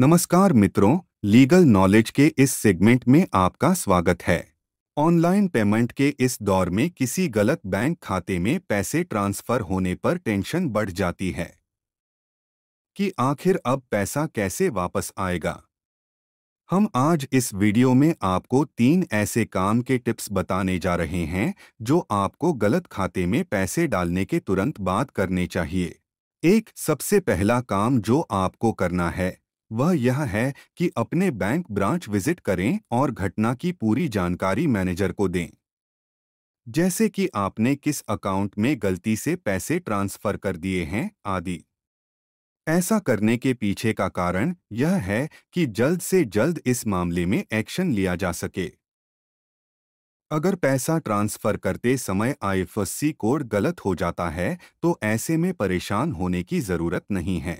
नमस्कार मित्रों legal knowledge के इस सेगमेंट में आपका स्वागत है ऑनलाइन पेमेंट के इस दौर में किसी गलत बैंक खाते में पैसे ट्रांसफर होने पर टेंशन बढ़ जाती है कि आखिर अब पैसा कैसे वापस आएगा हम आज इस वीडियो में आपको तीन ऐसे काम के टिप्स बताने जा रहे हैं जो आपको गलत खाते में पैसे डालने के तुरंत बाद करने चाहिए एक सबसे पहला काम जो आपको करना है वह यह है कि अपने बैंक ब्रांच विजिट करें और घटना की पूरी जानकारी मैनेजर को दें जैसे कि आपने किस अकाउंट में गलती से पैसे ट्रांसफर कर दिए हैं आदि ऐसा करने के पीछे का कारण यह है कि जल्द से जल्द इस मामले में एक्शन लिया जा सके अगर पैसा ट्रांसफर करते समय आईएफएससी कोड गलत हो जाता है तो ऐसे में परेशान होने की जरूरत नहीं है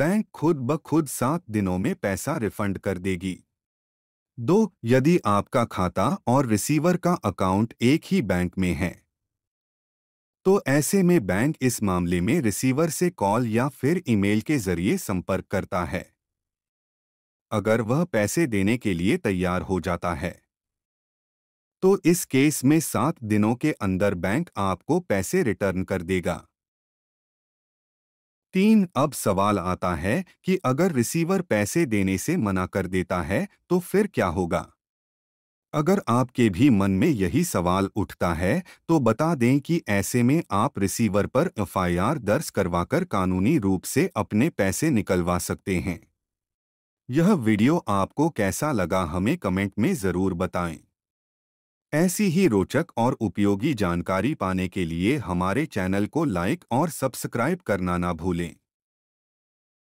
बैंक खुद ब खुद सात दिनों में पैसा रिफंड कर देगी दो यदि आपका खाता और रिसीवर का अकाउंट एक ही बैंक में है तो ऐसे में बैंक इस मामले में रिसीवर से कॉल या फिर ईमेल के जरिए संपर्क करता है अगर वह पैसे देने के लिए तैयार हो जाता है तो इस केस में सात दिनों के अंदर बैंक आपको पैसे रिटर्न कर देगा तीन अब सवाल आता है कि अगर रिसीवर पैसे देने से मना कर देता है तो फिर क्या होगा अगर आपके भी मन में यही सवाल उठता है तो बता दें कि ऐसे में आप रिसीवर पर एफआईआर दर्ज करवाकर कानूनी रूप से अपने पैसे निकलवा सकते हैं यह वीडियो आपको कैसा लगा हमें कमेंट में ज़रूर बताएं ऐसी ही रोचक और उपयोगी जानकारी पाने के लिए हमारे चैनल को लाइक और सब्सक्राइब करना ना भूलें